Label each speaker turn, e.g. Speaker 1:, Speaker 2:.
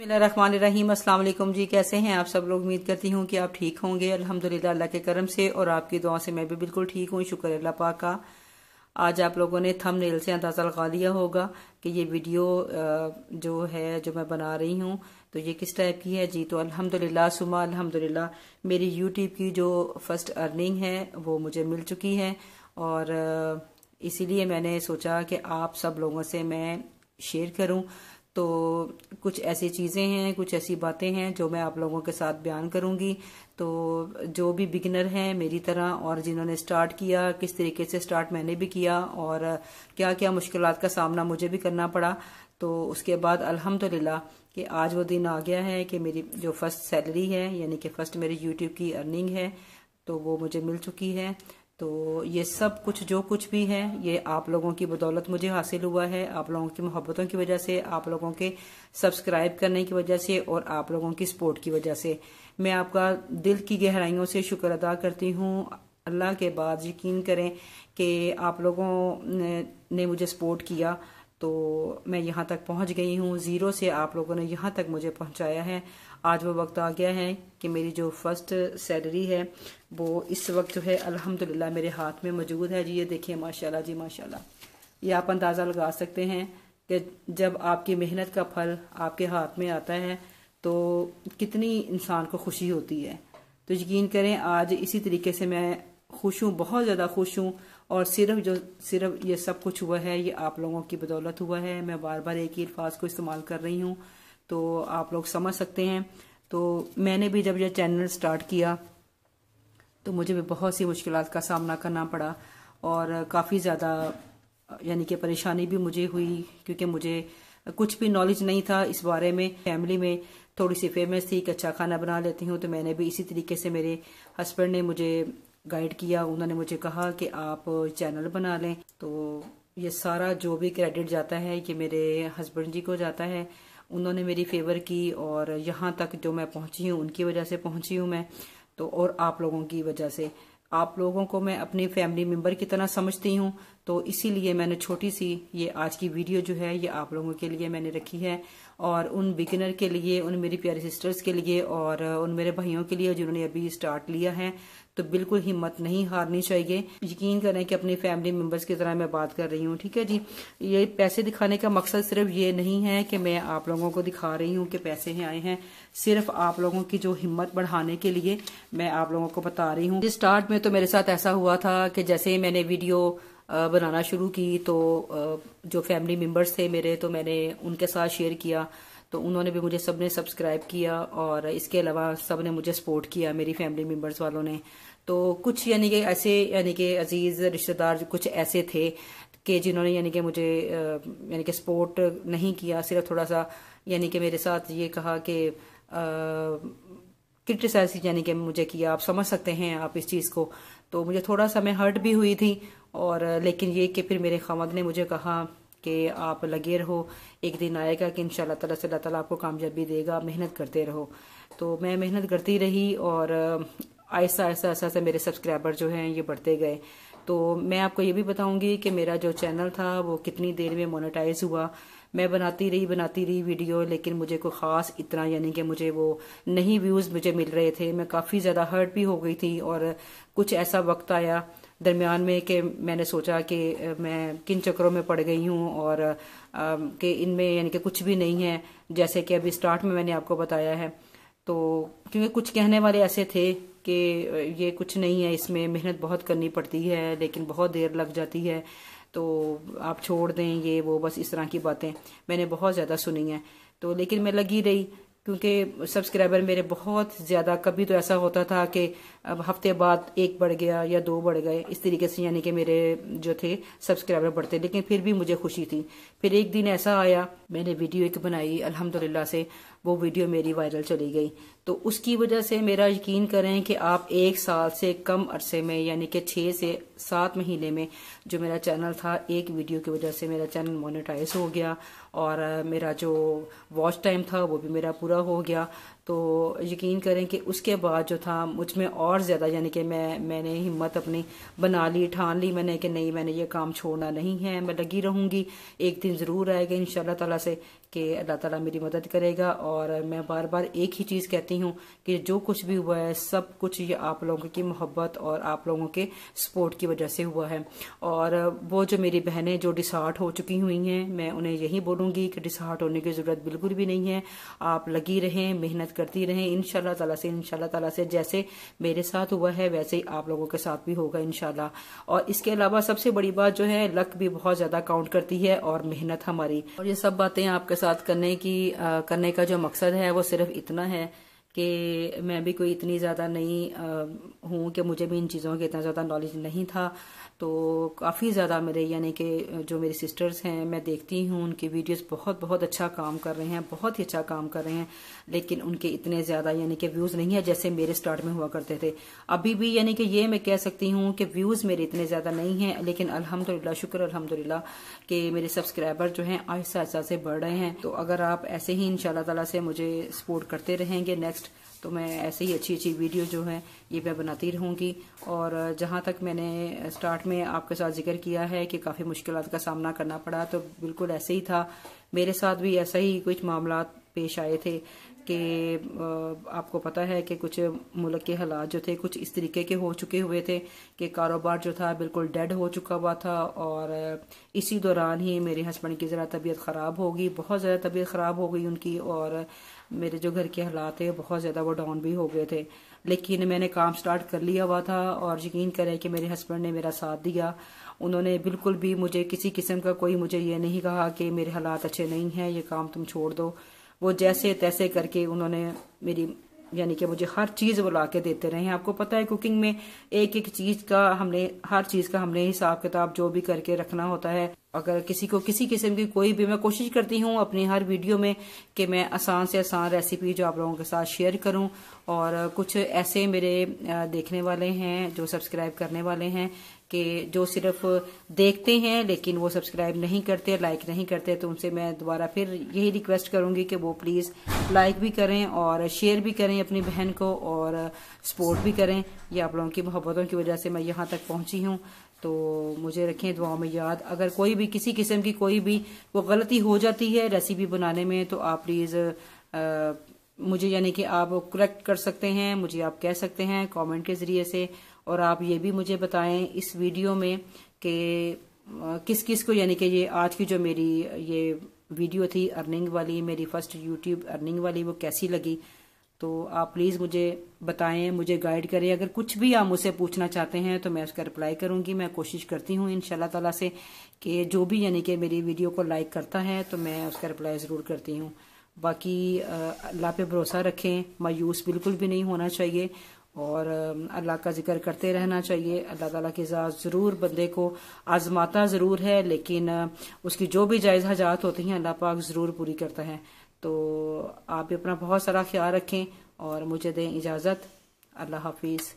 Speaker 1: अस्सलाम वालेकुम जी कैसे हैं आप सब लोग उम्मीद करती हूँ कि आप ठीक होंगे अल्हम्दुलिल्लाह अल्लाह के करम से और आपकी दुआ से मैं भी बिल्कुल ठीक हूँ शुक्र अल्लाह पाक का आज आप लोगों ने थम नेल से अंदाज़ा लगा लिया होगा कि ये वीडियो जो है जो मैं बना रही हूँ तो ये किस टाइप की है जी तो अल्हम्दुलिल्लाह सुमा अल्हम्दुलिल्लाह मेरी यूट्यूब की जो फर्स्ट अर्निंग है वो मुझे मिल चुकी है और इसीलिए मैंने सोचा कि आप सब लोगों से मैं शेयर करूं तो कुछ ऐसी चीज़ें हैं कुछ ऐसी बातें हैं जो मैं आप लोगों के साथ बयान करूंगी तो जो भी बिगिनर हैं मेरी तरह और जिन्होंने स्टार्ट किया किस तरीके से स्टार्ट मैंने भी किया और क्या क्या मुश्किल का सामना मुझे भी करना पड़ा तो उसके बाद अल्हम्दुलिल्लाह कि आज वो दिन आ गया है कि मेरी जो फर्स्ट सैलरी है यानी कि फर्स्ट मेरी यूट्यूब की अर्निंग है तो वो मुझे मिल चुकी है तो ये सब कुछ जो कुछ भी है ये आप लोगों की बदौलत मुझे हासिल हुआ है आप लोगों की मोहब्बतों की वजह से आप लोगों के सब्सक्राइब करने की वजह से और आप लोगों की सपोर्ट की वजह से मैं आपका दिल की गहराइयों से शुक्र अदा करती हूँ अल्लाह के बाद यकीन करें कि आप लोगों ने मुझे सपोर्ट किया तो मैं यहाँ तक पहुँच गई हूँ ज़ीरो से आप लोगों ने यहाँ तक मुझे पहुँचाया है आज वो वक्त आ गया है कि मेरी जो फर्स्ट सैलरी है वो इस वक्त जो है अल्हम्दुलिल्लाह मेरे हाथ में मौजूद है जी ये देखिए माशाल्लाह जी माशाल्लाह ये आप अंदाज़ा लगा सकते हैं कि जब आपकी मेहनत का फल आपके हाथ में आता है तो कितनी इंसान को खुशी होती है तो यकीन करें आज इसी तरीके से मैं खुश हूँ बहुत ज़्यादा खुश हूँ और सिर्फ जो सिर्फ ये सब कुछ हुआ है ये आप लोगों की बदौलत हुआ है मैं बार बार एक ही अल्फाज को इस्तेमाल कर रही हूँ तो आप लोग समझ सकते हैं तो मैंने भी जब यह चैनल स्टार्ट किया तो मुझे भी बहुत सी मुश्किल का सामना करना पड़ा और काफ़ी ज़्यादा यानी कि परेशानी भी मुझे हुई क्योंकि मुझे कुछ भी नॉलेज नहीं था इस बारे में फैमिली में थोड़ी सी फेमस थी कि अच्छा खाना बना लेती हूँ तो मैंने भी इसी तरीके से मेरे हस्बैंड ने मुझे गाइड किया उन्होंने मुझे कहा कि आप चैनल बना लें तो ये सारा जो भी क्रेडिट जाता है ये मेरे हस्बैंड जी को जाता है उन्होंने मेरी फेवर की और यहाँ तक जो मैं पहुँची हूँ उनकी वजह से पहुँची हूँ मैं तो और आप लोगों की वजह से आप लोगों को मैं अपनी फैमिली मेम्बर की तरह समझती हूँ तो इसीलिए मैंने छोटी सी ये आज की वीडियो जो है ये आप लोगों के लिए मैंने रखी है और उन बिगिनर के लिए उन मेरी प्यारी सिस्टर्स के लिए और उन मेरे भाइयों के लिए जिन्होंने अभी स्टार्ट लिया है तो बिल्कुल हिम्मत नहीं हारनी चाहिए यकीन करें कि अपनी फैमिली मेम्बर्स की तरह मैं बात कर रही हूँ ठीक है जी ये पैसे दिखाने का मकसद सिर्फ ये नहीं है कि मैं आप लोगों को दिखा रही हूँ कि पैसे हैं आए हैं सिर्फ आप लोगों की जो हिम्मत बढ़ाने के लिए मैं आप लोगों को बता रही हूँ स्टार्ट में तो मेरे साथ ऐसा हुआ था कि जैसे ही मैंने वीडियो बनाना शुरू की तो जो फैमिली मेम्बर्स थे मेरे तो मैंने उनके साथ शेयर किया तो उन्होंने भी मुझे सबने सब्सक्राइब किया और इसके अलावा सब ने मुझे सपोर्ट किया मेरी फैमिली मेम्बर्स वालों ने तो कुछ यानी कि ऐसे यानी कि अजीज़ रिश्तेदार कुछ ऐसे थे कि जिन्होंने यानी कि मुझे यानी कि सपोर्ट नहीं किया सिर्फ थोड़ा सा यानी कि मेरे साथ ये कहा कि क्रिटिसाइज यानी कि मुझे किया आप समझ सकते हैं आप इस चीज़ को तो मुझे थोड़ा सा मैं हर्ट भी हुई थी और लेकिन ये कि फिर मेरे खामद ने मुझे कहा कि आप लगे रहो एक दिन आएगा कि इन शाह तला से अल्लाह ताला आपको कामयाबी देगा मेहनत करते रहो तो मैं मेहनत करती रही और आहिस्ता ऐसा ऐसा मेरे सब्सक्राइबर जो हैं ये बढ़ते गए तो मैं आपको ये भी बताऊंगी कि मेरा जो चैनल था वो कितनी देर में मोनेटाइज हुआ मैं बनाती रही बनाती रही वीडियो लेकिन मुझे कोई ख़ास इतना यानी कि मुझे वो नहीं व्यूज़ मुझे मिल रहे थे मैं काफ़ी ज़्यादा हर्ट भी हो गई थी और कुछ ऐसा वक्त आया दरमियान में कि मैंने सोचा कि मैं किन चक्रों में पड़ गई हूँ और कि इनमें यानी कि कुछ भी नहीं है जैसे कि अभी स्टार्ट में मैंने आपको बताया है तो क्योंकि कुछ कहने वाले ऐसे थे कि ये कुछ नहीं है इसमें मेहनत बहुत करनी पड़ती है लेकिन बहुत देर लग जाती है तो आप छोड़ दें ये वो बस इस तरह की बातें मैंने बहुत ज़्यादा सुनी हैं तो लेकिन मैं लगी रही क्योंकि सब्सक्राइबर मेरे बहुत ज़्यादा कभी तो ऐसा होता था कि अब हफ्ते बाद एक बढ़ गया या दो बढ़ गए इस तरीके से यानी कि मेरे जो थे सब्सक्राइबर बढ़ते लेकिन फिर भी मुझे खुशी थी फिर एक दिन ऐसा आया मैंने वीडियो एक बनाई अल्हम्दुलिल्लाह से वो वीडियो मेरी वायरल चली गई तो उसकी वजह से मेरा यकीन करें कि आप एक साल से कम अरसे में यानी कि छः से सात महीने में जो मेरा चैनल था एक वीडियो की वजह से मेरा चैनल मोनेटाइज हो गया और मेरा जो वॉच टाइम था वो भी मेरा पूरा हो गया तो यकीन करें कि उसके बाद जो था मुझ में और ज़्यादा यानी कि मैं मैंने हिम्मत अपनी बना ली ठान ली मैंने कि नहीं मैंने ये काम छोड़ना नहीं है मैं लगी रहूँगी एक दिन ज़रूर आएगा इन ताला से कि अल्लाह ताला मेरी मदद करेगा और और मैं बार बार एक ही चीज़ कहती हूँ कि जो कुछ भी हुआ है सब कुछ ये आप लोगों की मोहब्बत और आप लोगों के सपोर्ट की वजह से हुआ है और वो जो मेरी बहनें जो डिसहार्ट हो चुकी हुई हैं मैं उन्हें यही बोलूँगी कि डिसहार्ट होने की ज़रूरत बिल्कुल भी नहीं है आप लगी रहें मेहनत करती रहें इन ताला से इन ताला से जैसे मेरे साथ हुआ है वैसे ही आप लोगों के साथ भी होगा इन और इसके अलावा सबसे बड़ी बात जो है लक भी बहुत ज़्यादा काउंट करती है और मेहनत हमारी और ये सब बातें आपके साथ करने की आ, करने का जो मकसद है वो सिर्फ इतना है कि मैं भी कोई इतनी ज़्यादा नहीं हूँ कि मुझे भी इन चीज़ों का इतना ज़्यादा नॉलेज नहीं था तो काफ़ी ज़्यादा मेरे यानी कि जो मेरी सिस्टर्स हैं मैं देखती हूँ उनकी वीडियोस बहुत बहुत अच्छा काम कर रहे हैं बहुत ही अच्छा काम कर रहे हैं लेकिन उनके इतने ज़्यादा यानी कि व्यूज़ नहीं है जैसे मेरे स्टार्ट में हुआ करते थे अभी भी यानी कि ये मैं कह सकती हूँ कि व्यूज़ मेरे इतने ज़्यादा नहीं हैं लेकिन अलहमदिल्ला शुक्र अलहमदिल्ला कि मेरे सब्सक्राइबर जो हैं आहिस्ता आहिस्ता से बढ़ रहे हैं तो अगर आप ऐसे ही इन शाह से मुझे सपोर्ट करते रहेंगे नेक्स्ट नेक्स्ट तो मैं ऐसे ही अच्छी अच्छी वीडियो जो है ये मैं बनाती रहूंगी और जहां तक मैंने स्टार्ट में आपके साथ जिक्र किया है कि काफ़ी मुश्किल का सामना करना पड़ा तो बिल्कुल ऐसे ही था मेरे साथ भी ऐसा ही कुछ मामला पेश आए थे कि आपको पता है कि कुछ मुल्क के हालात जो थे कुछ इस तरीके के हो चुके हुए थे कि कारोबार जो था बिल्कुल डेड हो चुका हुआ था और इसी दौरान ही मेरे हस्बैंड की ज़रा तबीयत ख़राब होगी बहुत ज़्यादा तबीयत ख़राब हो गई उनकी और मेरे जो घर के हालात थे बहुत ज़्यादा वो डाउन भी हो गए थे लेकिन मैंने काम स्टार्ट कर लिया हुआ था और यकीन करें कि मेरे हस्बैंड ने मेरा साथ दिया उन्होंने बिल्कुल भी मुझे किसी किस्म का कोई मुझे ये नहीं कहा कि मेरे हालात अच्छे नहीं है ये काम तुम छोड़ दो वो जैसे तैसे करके उन्होंने मेरी यानी कि मुझे हर चीज़ वो ला के देते रहे आपको पता है कुकिंग में एक एक चीज़ का हमने हर चीज़ का हमने हिसाब किताब जो भी करके रखना होता है अगर किसी को किसी किस्म की कोई भी मैं कोशिश करती हूँ अपनी हर वीडियो में कि मैं आसान से आसान रेसिपी जो आप लोगों के साथ शेयर करूँ और कुछ ऐसे मेरे देखने वाले हैं जो सब्सक्राइब करने वाले हैं कि जो सिर्फ देखते हैं लेकिन वो सब्सक्राइब नहीं करते लाइक नहीं करते तो उनसे मैं दोबारा फिर यही रिक्वेस्ट करूंगी कि वो प्लीज़ लाइक भी करें और शेयर भी करें अपनी बहन को और सपोर्ट भी करें ये आप लोगों की मोहब्बतों की वजह से मैं यहाँ तक पहुँची हूँ तो मुझे रखें दुआओं में याद अगर कोई भी किसी किस्म की कोई भी वो गलती हो जाती है रेसिपी बनाने में तो आप प्लीज़ मुझे यानी कि आप करेक्ट कर सकते हैं मुझे आप कह सकते हैं कमेंट के ज़रिए से और आप ये भी मुझे बताएं इस वीडियो में कि किस किस को यानी कि ये आज की जो मेरी ये वीडियो थी अर्निंग वाली मेरी फर्स्ट यूट्यूब अर्निंग वाली वो कैसी लगी तो आप प्लीज़ मुझे बताएं मुझे गाइड करें अगर कुछ भी आप मुझसे पूछना चाहते हैं तो मैं उसका रिप्लाई करूंगी मैं कोशिश करती हूँ इन ताला से कि जो भी यानी कि मेरी वीडियो को लाइक करता है तो मैं उसका रिप्लाई ज़रूर करती हूँ बाकी अल्लाह पे भरोसा रखें मायूस बिल्कुल भी नहीं होना चाहिए और अल्लाह का जिक्र करते रहना चाहिए अल्लाह ताला की ज़रूर बंदे को आजमाता ज़रूर है लेकिन उसकी जो भी जायज़ हजात होती हैं अल्लाह पाक ज़रूर पूरी करता है तो आप अपना बहुत सारा ख्याल रखें और मुझे दें इजाज़त अल्लाह हाफिज़